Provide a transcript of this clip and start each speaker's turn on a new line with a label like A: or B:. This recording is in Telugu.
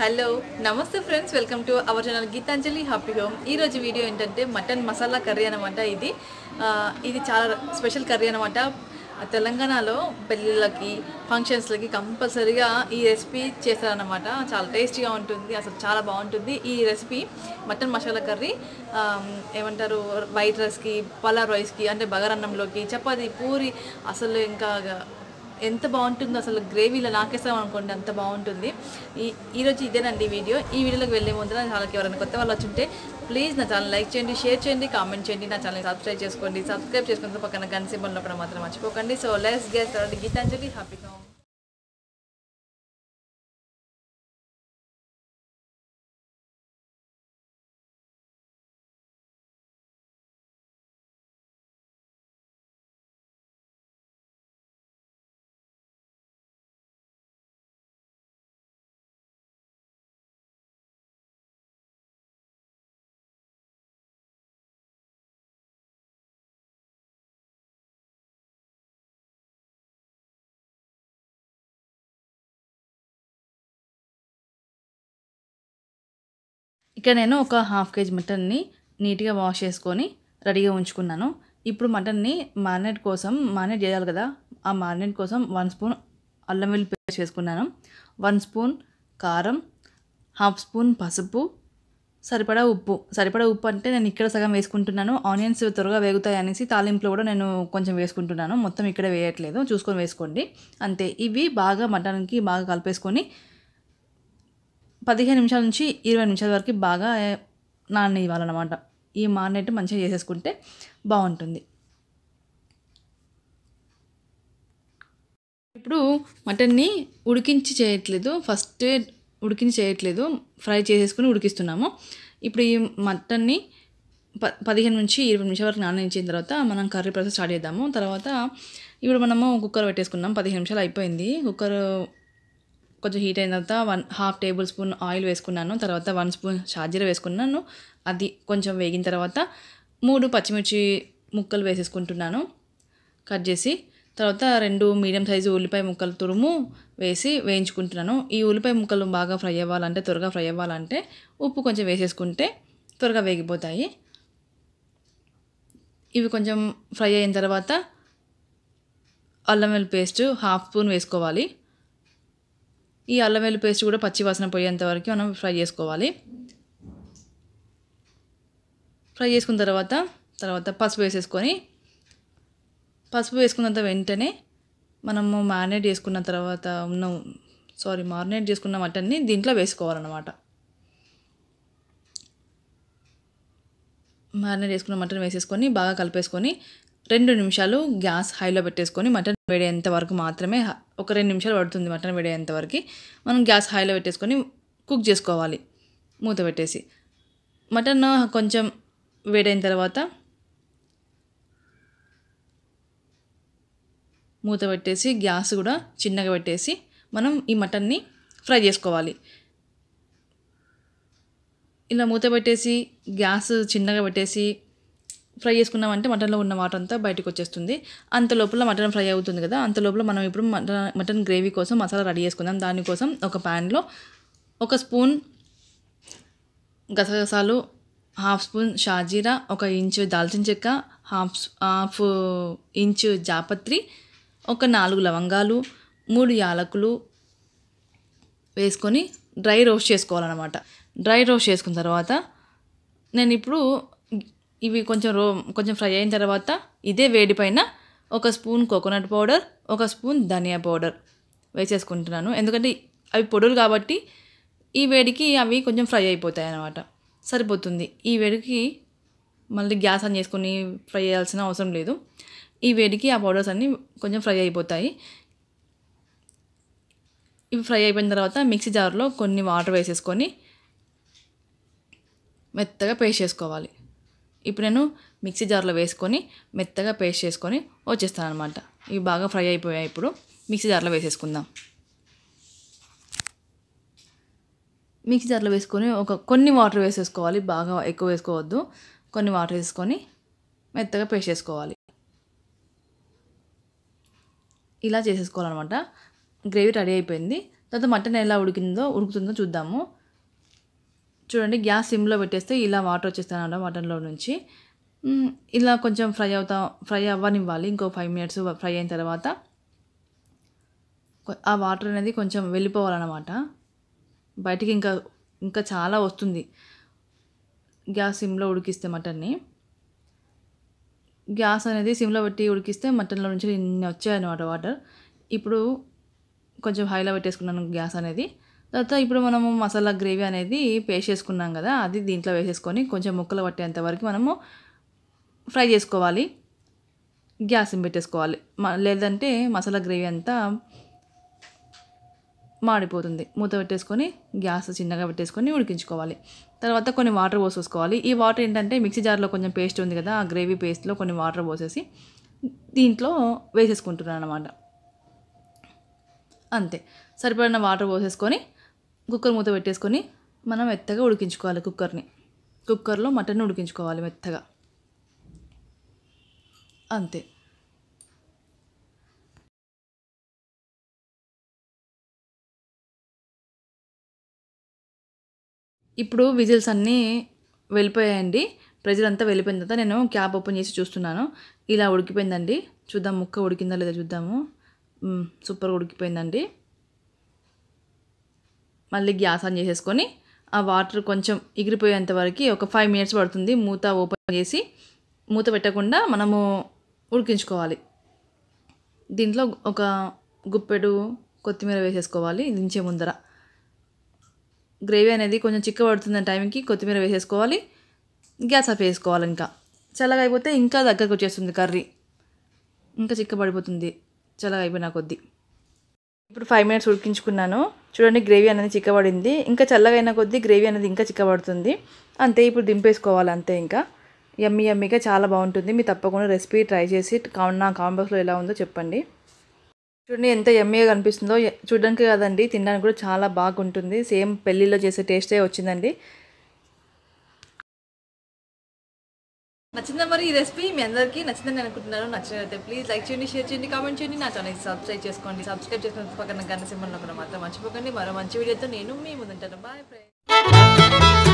A: హలో నమస్తే friends welcome to our channel Geetanjali happy home ఈరోజు వీడియో ఏంటంటే మటన్ మసాలా కర్రీ అనమాట ఇది ఇది చాలా స్పెషల్ కర్రీ అనమాట తెలంగాణలో పెళ్ళిళ్ళకి ఫంక్షన్స్లకి కంపల్సరీగా ఈ రెసిపీ చేస్తారనమాట చాలా టేస్టీగా ఉంటుంది అసలు చాలా బాగుంటుంది ఈ రెసిపీ మటన్ మసాలా కర్రీ ఏమంటారు వైట్ రైస్కి పలా రైస్కి అంటే బగారన్నంలోకి చపాతి పూరి అసలు ఇంకా ఎంత బాగుంటుందో అసలు గ్రేవీలో నాకేస్తాం అనుకోండి అంత బాగుంటుంది ఈ ఈరోజు ఇదేనండి వీడియో ఈ వీడియోలోకి వెళ్ళే ముందు నా ఛానల్కి ఎవరైనా కొత్త వాళ్ళు వచ్చుంటే ప్లీజ్ నా ఛానల్ లైక్ చేయండి షేర్ చేయండి కామెంట్ చేయండి నా ఛానల్ని సబ్స్క్రైబ్ చేసుకోండి సబ్స్క్రైబ్ చేసుకున్న పక్కన గన్ సింబల్ మాత్రం మర్చిపోకండి so let's get Geetanjali happy home ఇక్కడ నేను ఒక హాఫ్ కేజీ మటన్ని నీట్గా వాష్ చేసుకొని రెడీగా ఉంచుకున్నాను ఇప్పుడు మటన్ని మ్యారినేట్ కోసం మ్యారినేట్ చేయాలి కదా ఆ మ్యారినేట్ కోసం వన్ స్పూన్ అల్లం వెల్లి పేస్ట్ చేసుకున్నాను వన్ స్పూన్ కారం హాఫ్ స్పూన్ పసుపు సరిపడా ఉప్పు సరిపడా ఉప్పు అంటే నేను ఇక్కడ సగం వేసుకుంటున్నాను ఆనియన్స్ త్వరగా వేగుతాయి అనేసి తాలింపులో కూడా నేను కొంచెం వేసుకుంటున్నాను మొత్తం ఇక్కడ వేయట్లేదు చూసుకొని వేసుకోండి అంతే ఇవి బాగా మటన్కి బాగా కలిపేసుకొని పదిహేను నిమిషాల నుంచి ఇరవై నిమిషాల వరకు బాగా నాన్న ఇవ్వాలన్నమాట ఈ మారినేట్ మంచిగా చేసేసుకుంటే బాగుంటుంది ఇప్పుడు మటన్ని ఉడికించి చేయట్లేదు ఫస్ట్ ఉడికించి చేయట్లేదు ఫ్రై చేసేసుకుని ఉడికిస్తున్నాము ఇప్పుడు ఈ మటన్ని ప పదిహేను నుంచి ఇరవై నిమిషాల వరకు నానించిన తర్వాత మనం కర్రీ ప్రాసెస్ స్టార్ట్ చేద్దాము తర్వాత ఇప్పుడు మనము కుక్కర్ పెట్టేసుకున్నాం పదిహేను నిమిషాలు అయిపోయింది కుక్కర్ కొంచెం హీట్ అయిన తర్వాత one half table spoon oil వేసుకున్నాను తర్వాత వన్ స్పూన్ షాజీర వేసుకున్నాను అది కొంచెం వేగిన తర్వాత మూడు పచ్చిమిర్చి ముక్కలు వేసేసుకుంటున్నాను కట్ చేసి తర్వాత రెండు మీడియం సైజు ఉల్లిపాయ ముక్కలు తురుము వేసి వేయించుకుంటున్నాను ఈ ఉల్లిపాయ ముక్కలు బాగా ఫ్రై అవ్వాలంటే త్వరగా ఫ్రై అవ్వాలంటే ఉప్పు కొంచెం వేసేసుకుంటే త్వరగా వేగిపోతాయి ఇవి కొంచెం ఫ్రై అయిన తర్వాత అల్లం వెల్లి పేస్ట్ హాఫ్ స్పూన్ వేసుకోవాలి ఈ అల్లం వెల్లు పేస్ట్ కూడా పచ్చి వాసన పోయేంత వరకు మనం ఫ్రై చేసుకోవాలి ఫ్రై చేసుకున్న తర్వాత తర్వాత పసుపు వేసేసుకొని పసుపు వేసుకున్నంత వెంటనే మనము మ్యారినేట్ చేసుకున్న తర్వాత ఉన్న సారీ మారినేట్ చేసుకున్న మటన్ని దీంట్లో వేసుకోవాలన్నమాట మ్యారినేట్ చేసుకున్న మటన్ వేసేసుకొని బాగా కలిపేసుకొని రెండు నిమిషాలు గ్యాస్ హైలో పెట్టేసుకొని మటన్ వేడేంత వరకు మాత్రమే ఒక రెండు నిమిషాలు పడుతుంది మటన్ వేడేంత వరకు మనం గ్యాస్ హైలో పెట్టేసుకొని కుక్ చేసుకోవాలి మూత పెట్టేసి మటన్ కొంచెం వేడైన తర్వాత మూత పెట్టేసి గ్యాస్ కూడా చిన్నగా పెట్టేసి మనం ఈ మటన్ని ఫ్రై చేసుకోవాలి ఇలా మూత పెట్టేసి గ్యాస్ చిన్నగా పెట్టేసి ఫ్రై చేసుకున్నామంటే మటన్లో ఉన్న వాటర్ అంతా బయటకు వచ్చేస్తుంది అంత లోపల మటన్ ఫ్రై అవుతుంది కదా అంత లోపల మనం ఇప్పుడు మటన్ మటన్ గ్రేవీ కోసం మసాలా రెడీ చేసుకుందాం దానికోసం ఒక ప్యాన్లో ఒక స్పూన్ గసగసాలు హాఫ్ స్పూన్ షాజీరా ఒక ఇంచు దాల్చిన చెక్క హాఫ్ హాఫ్ ఇంచు జాపత్రి ఒక నాలుగు లవంగాలు మూడు యాలకులు వేసుకొని డ్రై రోస్ట్ చేసుకోవాలన్నమాట డ్రై రోస్ట్ చేసుకున్న తర్వాత నేను ఇప్పుడు ఇవి కొంచెం రో కొంచెం ఫ్రై అయిన తర్వాత ఇదే వేడిపైన ఒక స్పూన్ కోకోనట్ పౌడర్ ఒక స్పూన్ ధనియా పౌడర్ వేసేసుకుంటున్నాను ఎందుకంటే అవి పొడులు కాబట్టి ఈ వేడికి అవి కొంచెం ఫ్రై అయిపోతాయి అన్నమాట సరిపోతుంది ఈ వేడికి మళ్ళీ గ్యాస్ ఆన్ చేసుకొని ఫ్రై చేయాల్సిన అవసరం లేదు ఈ వేడికి ఆ పౌడర్స్ అన్నీ కొంచెం ఫ్రై అయిపోతాయి ఇవి ఫ్రై అయిపోయిన తర్వాత మిక్సీ జార్లో కొన్ని వాటర్ వేసేసుకొని మెత్తగా పేస్ట్ చేసుకోవాలి ఇప్పుడు నేను మిక్సీ జార్లో వేసుకొని మెత్తగా పేస్ట్ చేసుకొని వచ్చేస్తాను అనమాట ఇవి బాగా ఫ్రై అయిపోయాయి ఇప్పుడు మిక్సీ జార్లో వేసేసుకుందాం మిక్సీ జార్లో వేసుకొని ఒక కొన్ని వాటర్ వేసేసుకోవాలి బాగా ఎక్కువ వేసుకోవద్దు కొన్ని వాటర్ వేసుకొని మెత్తగా పేస్ట్ చేసుకోవాలి ఇలా చేసేసుకోవాలన్నమాట గ్రేవీ రెడీ అయిపోయింది తర్వాత మటన్ ఎలా ఉడికిందో ఉడుకుతుందో చూద్దాము చూడండి గ్యాస్ సిమ్లో పెట్టేస్తే ఇలా వాటర్ వచ్చేస్తాను అన్నమాట మటన్లో నుంచి ఇలా కొంచెం ఫ్రై అవుతా ఫ్రై అవ్వనివ్వాలి ఇంకో ఫైవ్ మినిట్స్ ఫ్రై అయిన తర్వాత ఆ వాటర్ అనేది కొంచెం వెళ్ళిపోవాలన్నమాట బయటికి ఇంకా ఇంకా చాలా వస్తుంది గ్యాస్ సిమ్లో ఉడికిస్తే మటన్ని గ్యాస్ అనేది సిమ్లో పెట్టి ఉడికిస్తే మటన్లో నుంచి నిన్న వచ్చాయన్నమాట వాటర్ ఇప్పుడు కొంచెం హైలో పెట్టేసుకున్నాను గ్యాస్ అనేది తర్వాత ఇప్పుడు మనము మసాలా గ్రేవీ అనేది పేస్ట్ చేసుకున్నాం కదా అది దీంట్లో వేసేసుకొని కొంచెం ముక్కలు పట్టేంత వరకు మనము ఫ్రై చేసుకోవాలి గ్యాస్ పెట్టేసుకోవాలి లేదంటే మసాలా గ్రేవీ అంతా మాడిపోతుంది మూత పెట్టేసుకొని గ్యాస్ చిన్నగా పెట్టేసుకొని ఉడికించుకోవాలి తర్వాత కొన్ని వాటర్ పోసేసుకోవాలి ఈ వాటర్ ఏంటంటే మిక్సీ జార్లో కొంచెం పేస్ట్ ఉంది కదా ఆ గ్రేవీ పేస్ట్లో కొన్ని వాటర్ పోసేసి దీంట్లో వేసేసుకుంటున్నాను అనమాట అంతే సరిపడిన వాటర్ పోసేసుకొని కుక్కర్ మూత పెట్టేసుకొని మనం మెత్తగా ఉడికించుకోవాలి కుక్కర్ని కుక్కర్లో మటన్ ఉడికించుకోవాలి మెత్తగా అంతే ఇప్పుడు విజిల్స్ అన్నీ వెళ్ళిపోయాయండి ప్రెజర్ అంతా వెళ్ళిపోయిన తర్వాత నేను క్యాప్ ఓపెన్ చేసి చూస్తున్నాను ఇలా ఉడికిపోయిందండి చూద్దాం ముక్క ఉడికిందా లేదా చూద్దాము సూపర్గా ఉడికిపోయిందండి మళ్ళీ గ్యాస్ ఆన్ చేసేసుకొని ఆ వాటర్ కొంచెం ఎగిరిపోయేంత వరకు ఒక ఫైవ్ మినిట్స్ పడుతుంది మూత ఓపెన్ చేసి మూత పెట్టకుండా మనము ఉడికించుకోవాలి దీంట్లో ఒక గుప్పెడు కొత్తిమీర వేసేసుకోవాలి దించే ముందర గ్రేవీ అనేది కొంచెం చిక్క పడుతున్న టైంకి కొత్తిమీర వేసేసుకోవాలి గ్యాస్ ఆఫ్ వేసుకోవాలి ఇంకా చల్లగా అయిపోతే ఇంకా దగ్గరకు వచ్చేస్తుంది కర్రీ ఇంకా చిక్క పడిపోతుంది చల్లగా అయిపోయిన కొద్దీ ఇప్పుడు ఫైవ్ మినిట్స్ ఉడికించుకున్నాను చూడండి గ్రేవీ అనేది చిక్కబడింది ఇంకా చల్లగా అయిన కొద్దీ గ్రేవీ అనేది ఇంకా చిక్కబడుతుంది అంతే ఇప్పుడు దింపేసుకోవాలి అంతే ఇంకా ఎమ్మీ యమ్మీగా చాలా బాగుంటుంది మీరు తప్పకుండా రెసిపీ ట్రై చేసి నా బాక్స్లో ఎలా ఉందో చెప్పండి చూడండి ఎంత ఎమ్మీగా కనిపిస్తుందో చూడడానికి కాదండి తినడానికి కూడా చాలా బాగుంటుంది సేమ్ పెళ్ళిలో చేసే టేస్టే వచ్చిందండి నచ్చిందా మరి ఈ రెసిపీ మీ అందరికీ నచ్చిందని అనుకుంటున్నాను నచ్చినట్లయితే ప్లీజ్ లైక్ చేయండి షేర్ చేయండి కామెంట్ చేయండి నా ఛానల్ సబ్స్క్రైబ్ చేసుకోండి సబ్స్క్రైబ్ చేసిన పక్కన గన్న సింబల్ నొక్కడం మాత్రం మర్చిపోకండి మరో మంచి వీడియోతో నేను మీ ముందుంటాను బాయ్ ఫ్రెండ్